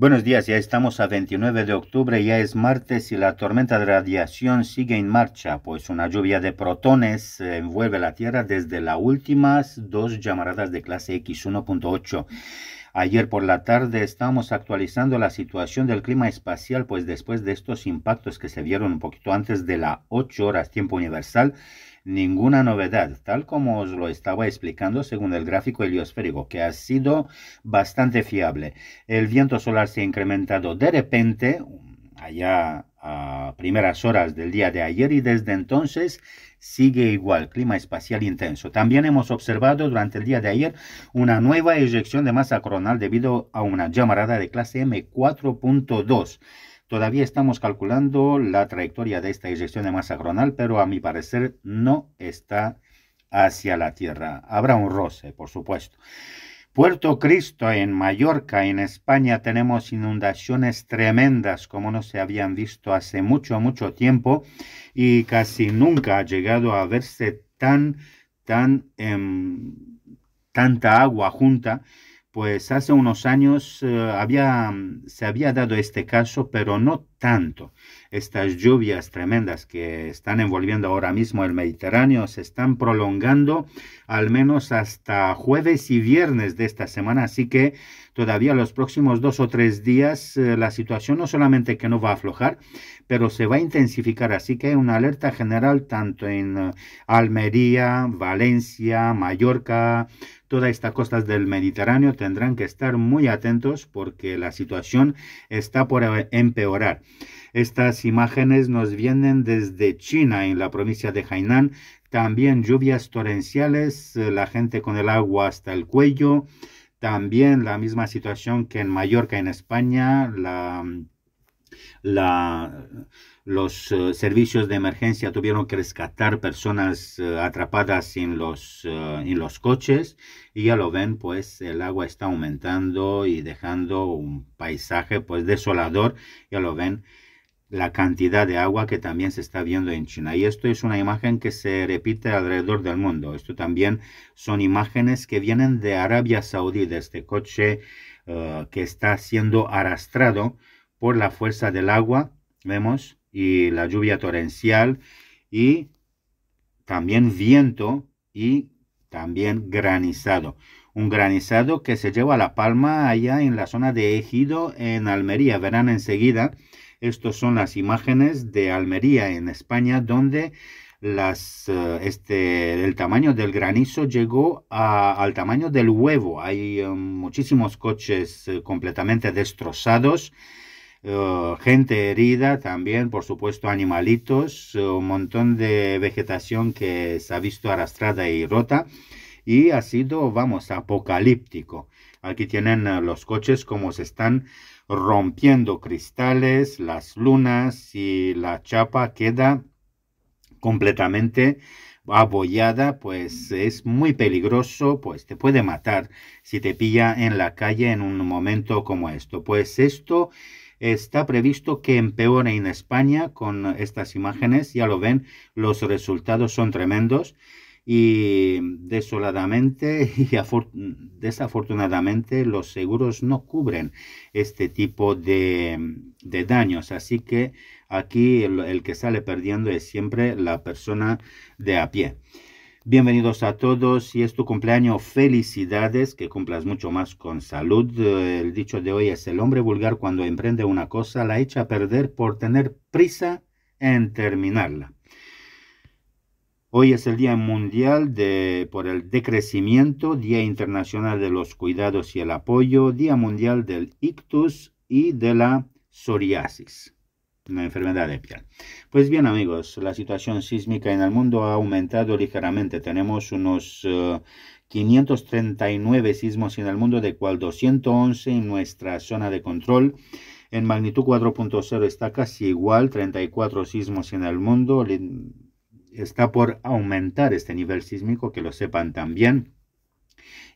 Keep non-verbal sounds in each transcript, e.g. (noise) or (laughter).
Buenos días, ya estamos a 29 de octubre, ya es martes y la tormenta de radiación sigue en marcha, pues una lluvia de protones eh, envuelve la Tierra desde las últimas dos llamaradas de clase X1.8. Ayer por la tarde estábamos actualizando la situación del clima espacial, pues después de estos impactos que se vieron un poquito antes de las 8 horas tiempo universal, ninguna novedad, tal como os lo estaba explicando según el gráfico heliosférico, que ha sido bastante fiable. El viento solar se ha incrementado de repente, allá a primeras horas del día de ayer y desde entonces sigue igual, clima espacial intenso. También hemos observado durante el día de ayer una nueva eyección de masa coronal debido a una llamarada de clase M4.2 Todavía estamos calculando la trayectoria de esta eyección de masa coronal, pero a mi parecer no está hacia la Tierra. Habrá un roce, por supuesto. Puerto Cristo, en Mallorca, en España, tenemos inundaciones tremendas como no se habían visto hace mucho, mucho tiempo y casi nunca ha llegado a verse tan, tan, em, tanta agua junta pues hace unos años eh, había, se había dado este caso, pero no tanto. Estas lluvias tremendas que están envolviendo ahora mismo el Mediterráneo se están prolongando al menos hasta jueves y viernes de esta semana, así que todavía los próximos dos o tres días eh, la situación no solamente que no va a aflojar, pero se va a intensificar. Así que hay una alerta general tanto en eh, Almería, Valencia, Mallorca, todas estas costas del Mediterráneo tendrán que estar muy atentos porque la situación está por eh, empeorar. Estas imágenes nos vienen desde China, en la provincia de Hainan. También lluvias torrenciales, la gente con el agua hasta el cuello. También la misma situación que en Mallorca, en España, mm, los eh, servicios de emergencia tuvieron que rescatar personas eh, atrapadas en los, eh, en los coches y ya lo ven, pues el agua está aumentando y dejando un paisaje pues desolador, ya lo ven la cantidad de agua que también se está viendo en China. Y esto es una imagen que se repite alrededor del mundo. Esto también son imágenes que vienen de Arabia Saudí, de este coche eh, que está siendo arrastrado por la fuerza del agua, vemos, y la lluvia torrencial, y también viento y también granizado. Un granizado que se lleva a la palma allá en la zona de Ejido, en Almería. Verán enseguida estas son las imágenes de Almería en España, donde eh, este, el tamaño del granizo llegó al tamaño del huevo. Hay eh, muchísimos coches eh, completamente destrozados. gente herida también, por supuesto animalitos, un montón de vegetación que se ha visto arrastrada y rota y ha sido, vamos, apocalíptico. Aquí tienen los coches como se están rompiendo cristales, las lunas y la chapa queda completamente abollada, pues es muy peligroso, pues te puede matar si te pilla en la calle en un momento como esto. Pues esto está previsto que empeore en España con estas imágenes, ya lo ven, los resultados son tremendos y desoladamente (laughs) y desafortunadamente los seguros no cubren este tipo de, daños así que aquí el, que sale perdiendo es siempre la persona de a pie bienvenidos a todos y es tu cumpleaños felicidades que cumplas mucho más con salud el dicho de hoy es el hombre vulgar cuando emprende una cosa la echa a perder por tener prisa en terminarla Hoy es el Día Mundial de, por el Decrecimiento, Día Internacional de los Cuidados y el Apoyo, Día Mundial del Ictus y de la Psoriasis, una enfermedad de piel. Pues bien amigos, la situación sísmica en el mundo ha aumentado ligeramente. Tenemos unos 539 eh, sismos en el mundo, de cual 211 en nuestra zona de control. En magnitud 4.0 está casi igual, 34 sismos en el mundo está por aumentar este nivel sísmico, que lo sepan también.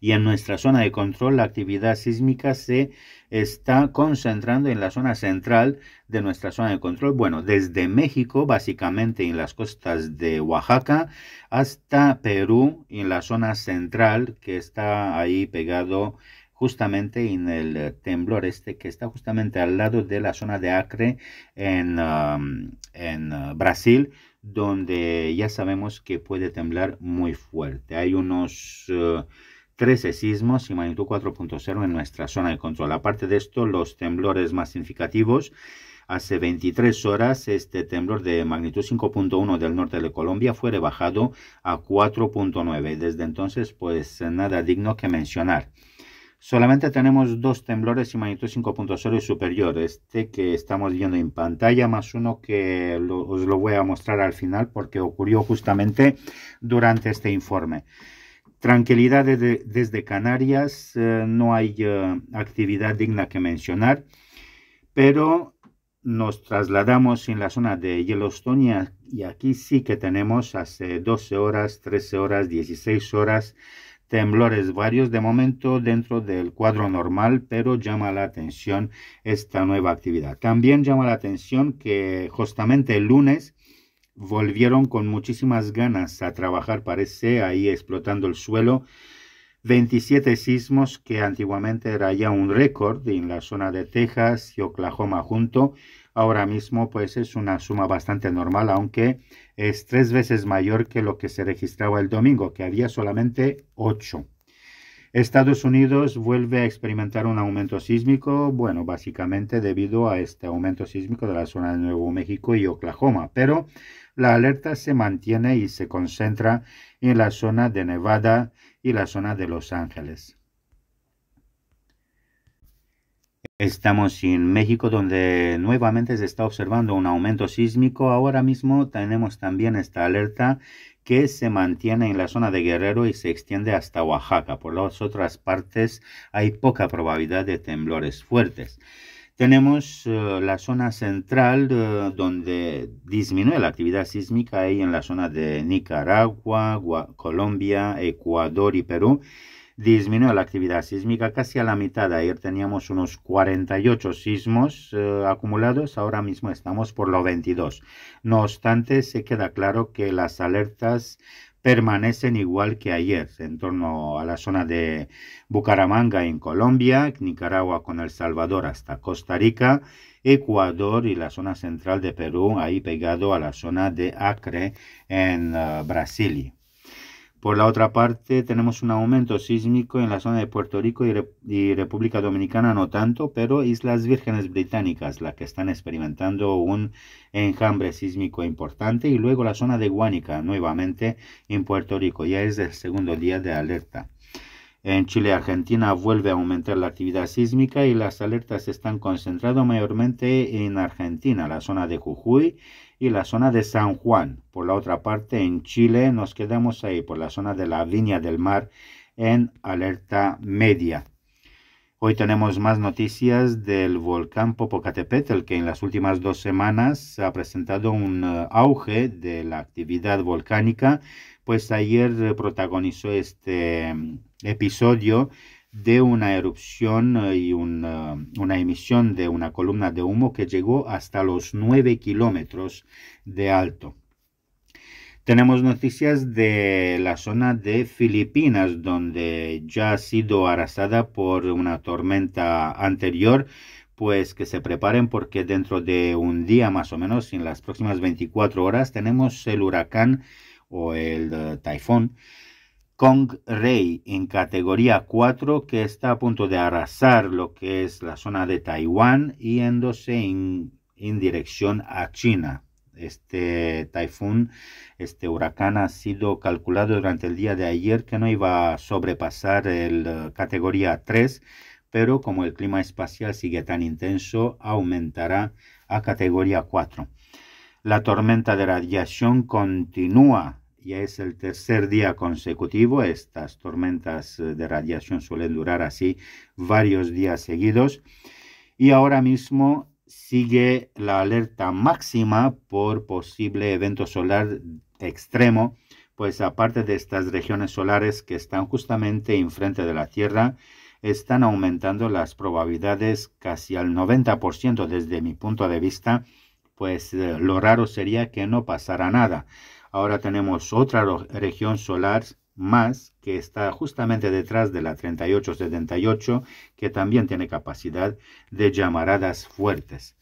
Y en nuestra zona de control, la actividad sísmica se está concentrando en la zona central de nuestra zona de control. Bueno, desde México, básicamente en las costas de Oaxaca, hasta Perú, en la zona central, que está ahí pegado justamente en el temblor este, que está justamente al lado de la zona de Acre en, um, en uh, Brasil donde ya sabemos que puede temblar muy fuerte. Hay unos 13 eh, sismos y magnitud 4.0 en nuestra zona de control. Aparte de esto, los temblores más significativos. Hace 23 horas, este temblor de magnitud 5.1 del norte de Colombia fue rebajado a 4.9. Desde entonces, pues nada digno que mencionar. Solamente tenemos dos temblores y magnitud 5.0 y superior, este que estamos viendo en pantalla, más uno que os lo voy a mostrar al final porque ocurrió justamente durante este informe. Tranquilidad desde Canarias, eh, no hay eh, actividad digna que mencionar, pero nos trasladamos en la zona de Yellowstone y aquí sí que tenemos hace 12 horas, 13 horas, 16 horas, temblores varios de momento dentro del cuadro normal, pero llama la atención esta nueva actividad. También llama la atención que justamente el lunes volvieron con muchísimas ganas a trabajar, parece, ahí explotando el suelo. 27 sismos que antiguamente era ya un récord en la zona de Texas y Oklahoma junto ahora mismo pues es una suma bastante normal, aunque es tres veces mayor que lo que se registraba el domingo, que había solamente ocho. Estados Unidos vuelve a experimentar un aumento sísmico, bueno, básicamente debido a este aumento sísmico de la zona de Nuevo México y Oklahoma, pero la alerta se mantiene y se concentra en la zona de Nevada y la zona de Los Ángeles. Estamos en México donde nuevamente se está observando un aumento sísmico. Ahora mismo tenemos también esta alerta que se mantiene en la zona de Guerrero y se extiende hasta Oaxaca. Por las otras partes hay poca probabilidad de temblores fuertes. Tenemos eh, la zona central eh, donde disminuye la actividad sísmica ahí en la zona de Nicaragua, Colombia, Ecuador y Perú disminuyó la actividad sísmica casi a la mitad. Ayer teníamos unos 48 sismos eh, acumulados, ahora mismo estamos por los 22. No obstante, se queda claro que las alertas permanecen igual que ayer, en torno a la zona de Bucaramanga en Colombia, Nicaragua con El Salvador hasta Costa Rica, Ecuador y la zona central de Perú, ahí pegado a la zona de Acre en eh, Brasil. Por la otra parte, tenemos un aumento sísmico en la zona de Puerto Rico y, República Dominicana, no tanto, pero Islas Vírgenes Británicas, la que están experimentando un enjambre sísmico importante, y luego la zona de Guánica, nuevamente en Puerto Rico, ya es el segundo día de alerta. En Chile y Argentina vuelve a aumentar la actividad sísmica y las alertas están concentradas mayormente en Argentina, la zona de Jujuy y la zona de San Juan. Por la otra parte, en Chile nos quedamos ahí, por la zona de la Viña del Mar, en alerta media. Hoy tenemos más noticias del volcán Popocatépetl, que en las últimas dos semanas ha presentado un eh, auge de la actividad volcánica, pues ayer protagonizó este mm, episodio de una erupción eh, y eh, una, emisión de una columna de humo que llegó hasta los 9 kilómetros de alto. Tenemos noticias de la zona de Filipinas, donde ya ha sido arrasada por una tormenta anterior, pues que se preparen porque dentro de un día más o menos, en las próximas 24 horas, tenemos el huracán o el tifón eh, taifón Kong Rey en categoría 4 que está a punto de arrasar lo que es la zona de Taiwán yéndose en, en dirección a China. Este tifón, este huracán ha sido calculado durante el día de ayer que no iba a sobrepasar el eh, categoría 3, pero como el clima espacial sigue tan intenso, aumentará a categoría 4. La tormenta de radiación continúa ya es el tercer día consecutivo. Estas tormentas eh, de radiación suelen durar así varios días seguidos. Y ahora mismo sigue la alerta máxima por posible evento solar extremo, pues aparte de estas regiones solares que están justamente enfrente de la Tierra, están aumentando las probabilidades casi al 90% desde mi punto de vista, pues eh, lo raro sería que no pasara nada. Ahora tenemos otra región solar más que está justamente detrás de la 3878, que también tiene capacidad de llamaradas fuertes.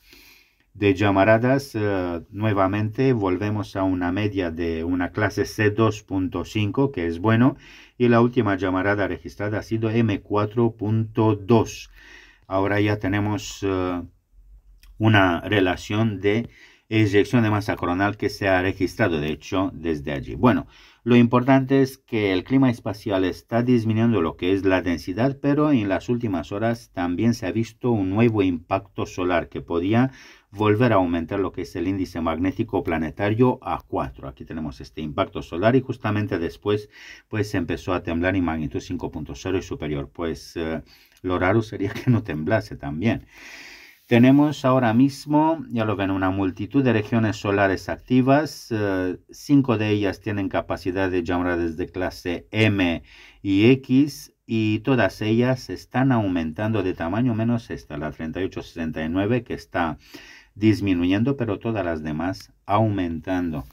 De llamaradas, eh, nuevamente volvemos a una media de una clase C2.5, que es bueno, y la última llamarada registrada ha sido M4.2. Ahora ya tenemos eh, una relación de eyección de masa coronal que se ha registrado, de hecho, desde allí. Bueno, lo importante es que el clima espacial está disminuyendo lo que es la densidad, pero en las últimas horas también se ha visto un nuevo impacto solar que podía volver a aumentar lo que es el índice magnético planetario a 4. Aquí tenemos este impacto solar y justamente después pues empezó a temblar en magnitud 5.0 y superior. Pues eh, lo raro sería (laughs) que no temblase también. Tenemos ahora mismo, ya lo ven, una multitud de regiones solares activas. Eh, cinco de ellas tienen capacidad de llamaradas de clase M y X y todas ellas están aumentando de tamaño menos esta, la 3869, que está disminuyendo, pero todas las demás aumentando.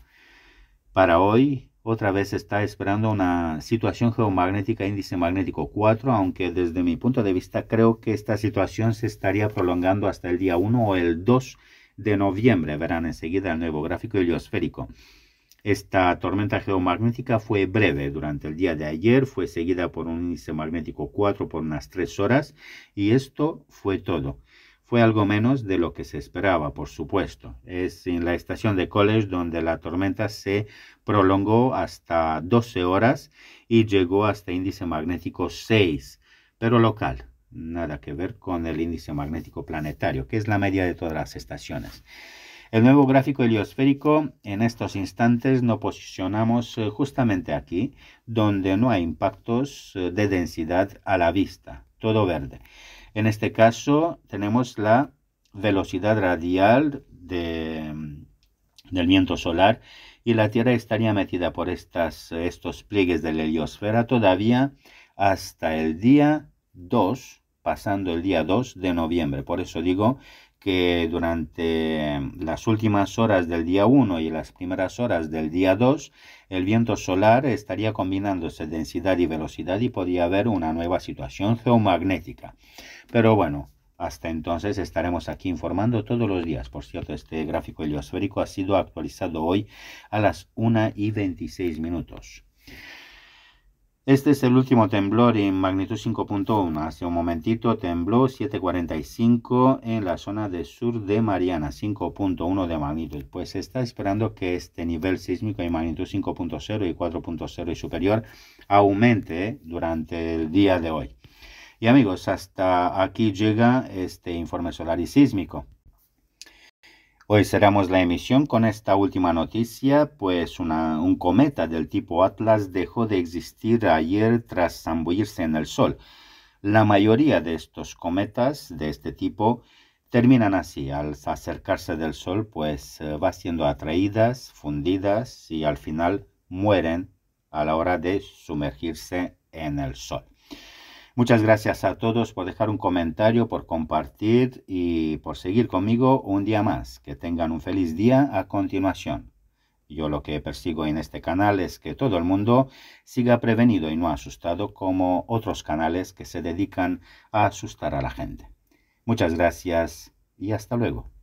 Para hoy otra vez está esperando una situación geomagnética índice magnético 4, aunque desde mi punto de vista creo que esta situación se estaría prolongando hasta el día 1 o el 2 de noviembre. Verán enseguida el nuevo gráfico heliosférico. Esta tormenta geomagnética fue breve durante el día de ayer, fue seguida por un índice magnético 4 por unas 3 horas y esto fue todo. Fue algo menos de lo que se esperaba, por supuesto. Es en la estación de College donde la tormenta se prolongó hasta 12 horas y llegó hasta índice magnético 6, pero local, nada que ver con el índice magnético planetario, que es la media de todas las estaciones. El nuevo gráfico heliosférico en estos instantes nos posicionamos eh, justamente aquí, donde no hay impactos eh, de densidad a la vista, todo verde. En este caso tenemos la velocidad radial del viento solar y la Tierra estaría metida por estos pliegues de la heliosfera todavía hasta el día 2, pasando el día 2 de noviembre. Por eso digo que durante las últimas horas del día 1 y las primeras horas del día 2, el viento solar estaría combinándose densidad y velocidad y podría haber una nueva situación geomagnética. Pero bueno, hasta entonces estaremos aquí informando todos los días. Por cierto, este gráfico heliosférico ha sido actualizado hoy a las 1 y 26 minutos. Este es el último temblor en magnitud 5.1. Hace un momentito tembló 7.45 en la zona de sur de Mariana, 5.1 de magnitud. Pues se está esperando que este nivel sísmico de magnitud 5.0 y 4.0 y superior aumente durante el día de hoy. Y amigos, hasta aquí llega este informe solar y sísmico. Hoy cerramos la emisión con esta última noticia, pues un cometa del tipo Atlas dejó de existir ayer tras zambullirse en el Sol. La mayoría de estos cometas de este tipo terminan así, al acercarse del Sol, pues eh, va siendo atraídas, fundidas y al final mueren a la hora de sumergirse en el Sol. Muchas gracias a todos por dejar un comentario, por compartir y por seguir conmigo un día más. Que tengan un feliz día a continuación. Yo lo que persigo en este canal es que todo el mundo siga prevenido y no asustado como otros canales que se dedican a asustar a la gente. Muchas gracias y hasta luego.